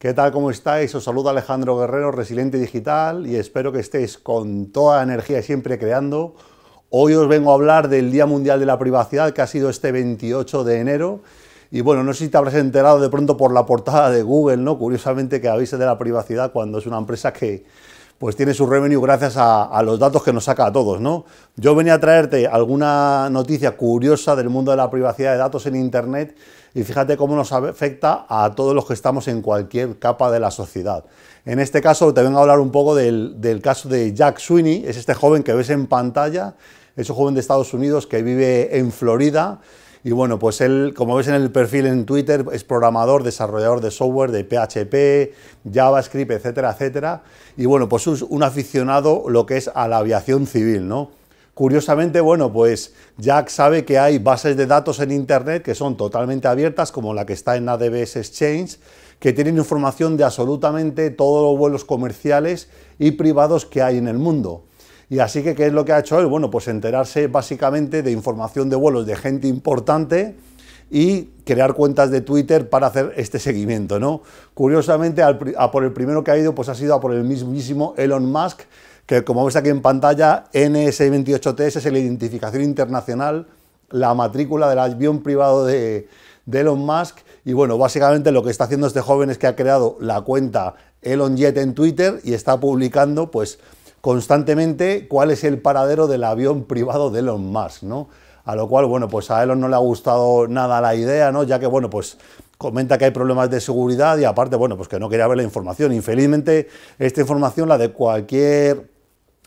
¿Qué tal? ¿Cómo estáis? Os saluda Alejandro Guerrero, Resiliente Digital, y espero que estéis con toda energía siempre creando. Hoy os vengo a hablar del Día Mundial de la Privacidad, que ha sido este 28 de enero. Y bueno, no sé si te habrás enterado de pronto por la portada de Google, ¿no? Curiosamente que avise de la privacidad cuando es una empresa que, pues tiene su revenue gracias a, los datos que nos saca a todos, ¿no? Yo venía a traerte alguna noticia curiosa del mundo de la privacidad de datos en Internet y fíjate cómo nos afecta a todos los que estamos en cualquier capa de la sociedad. En este caso te vengo a hablar un poco del, del caso de Jack Sweeney, es este joven que ves en pantalla, es un joven de Estados Unidos que vive en Florida, y bueno, pues él, como ves en el perfil en Twitter, es programador, desarrollador de software, de PHP, JavaScript, etcétera, etcétera. Y bueno, pues es un aficionado lo que es a la aviación civil, ¿no? Curiosamente, bueno, pues Jack sabe que hay bases de datos en Internet que son totalmente abiertas, como la que está en ADBS Exchange, que tienen información de absolutamente todos los vuelos comerciales y privados que hay en el mundo. Y así que, ¿qué es lo que ha hecho él? Bueno, pues enterarse básicamente de información de vuelos de gente importante y crear cuentas de Twitter para hacer este seguimiento, ¿no? Curiosamente, a por el primero que ha ido, pues ha sido a por el mismísimo Elon Musk, que como ves aquí en pantalla, NS28TS es la identificación internacional, la matrícula del avión privado de, Elon Musk. Y bueno, básicamente lo que está haciendo este joven es que ha creado la cuenta Elon en Twitter y está publicando, pues, constantemente cuál es el paradero del avión privado de Elon Musk, ¿no? A lo cual, bueno, pues a Elon no le ha gustado nada la idea, ¿no? Ya que, bueno, pues comenta que hay problemas de seguridad y aparte, bueno, pues que no quería ver la información. Infelizmente, esta información, la de cualquier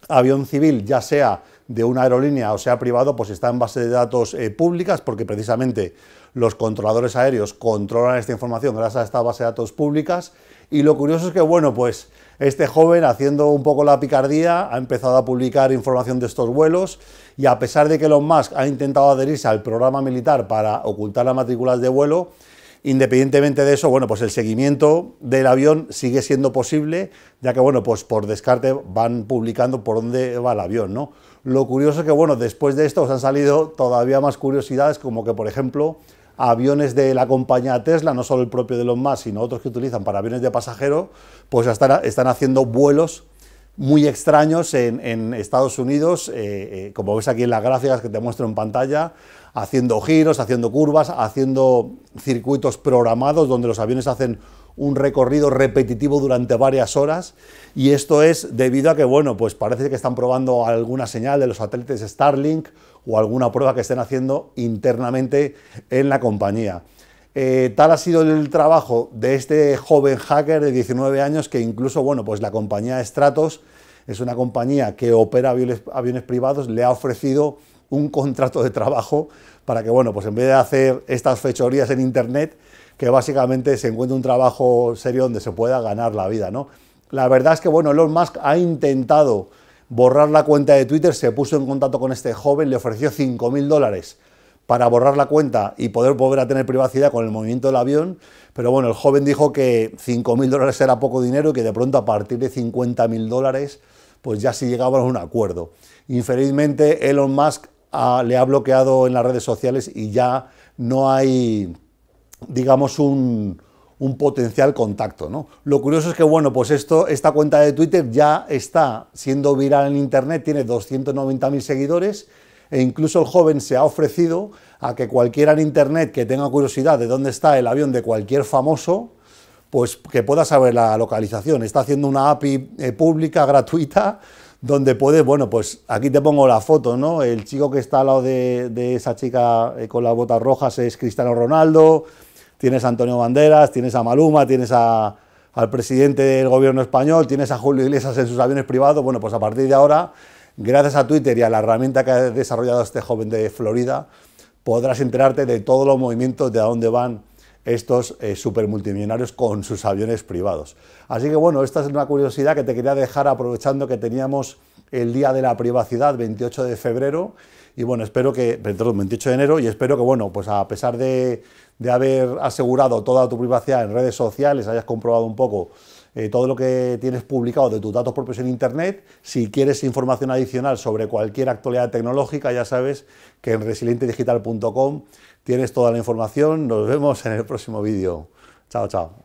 avión civil, ya sea de una aerolínea o sea privado, pues está en base de datos eh, públicas, porque precisamente los controladores aéreos controlan esta información gracias a esta base de datos públicas. Y lo curioso es que, bueno, pues este joven, haciendo un poco la picardía, ha empezado a publicar información de estos vuelos y a pesar de que Elon Musk ha intentado adherirse al programa militar para ocultar las matrículas de vuelo, Independientemente de eso, bueno, pues el seguimiento del avión sigue siendo posible, ya que, bueno, pues por descarte van publicando por dónde va el avión, ¿no? Lo curioso es que, bueno, después de esto os han salido todavía más curiosidades, como que, por ejemplo, aviones de la compañía Tesla, no solo el propio de los más, sino otros que utilizan para aviones de pasajero, pues están haciendo vuelos muy extraños en, Estados Unidos, eh, eh, como ves aquí en las gráficas que te muestro en pantalla, haciendo giros, haciendo curvas, haciendo circuitos programados donde los aviones hacen un recorrido repetitivo durante varias horas y esto es debido a que, bueno, pues parece que están probando alguna señal de los satélites Starlink o alguna prueba que estén haciendo internamente en la compañía. Eh, tal ha sido el trabajo de este joven hacker de 19 años que incluso, bueno, pues la compañía Stratos es una compañía que opera aviones, privados, le ha ofrecido un contrato de trabajo para que, bueno, pues en vez de hacer estas fechorías en Internet, que básicamente se encuentre un trabajo serio donde se pueda ganar la vida, ¿no? La verdad es que, bueno, Elon Musk ha intentado borrar la cuenta de Twitter, se puso en contacto con este joven, le ofreció 5.000 dólares para borrar la cuenta y poder volver a tener privacidad con el movimiento del avión, pero bueno, el joven dijo que 5.000 dólares era poco dinero y que de pronto a partir de 50.000 dólares, pues ya sí llegábamos a un acuerdo. Infelizmente, Elon Musk le ha bloqueado en las redes sociales y ya no hay, digamos, un, un potencial contacto. ¿no? Lo curioso es que, bueno, pues esto, esta cuenta de Twitter ya está siendo viral en Internet, tiene 290.000 seguidores e incluso el joven se ha ofrecido a que cualquiera en Internet que tenga curiosidad de dónde está el avión de cualquier famoso, pues que pueda saber la localización. Está haciendo una API eh, pública, gratuita, donde puede, bueno, pues aquí te pongo la foto, ¿no? El chico que está al lado de, esa chica eh, con las botas rojas es Cristiano Ronaldo, tienes a Antonio Banderas, tienes a Maluma, tienes al presidente del gobierno español, tienes a Julio Iglesias en sus aviones privados, bueno, pues a partir de ahora Gracias a Twitter y a la herramienta que ha desarrollado este joven de Florida, podrás enterarte de todos los movimientos de a dónde van estos eh, super multimillonarios con sus aviones privados. Así que bueno, esta es una curiosidad que te quería dejar aprovechando que teníamos el Día de la Privacidad, 28 de febrero, y bueno, espero que, perdón, 28 de enero, y espero que bueno, pues a pesar de, de haber asegurado toda tu privacidad en redes sociales, hayas comprobado un poco eh, todo lo que tienes publicado de tus datos propios en Internet. Si quieres información adicional sobre cualquier actualidad tecnológica, ya sabes que en resilientedigital.com tienes toda la información. Nos vemos en el próximo vídeo. Chao, chao.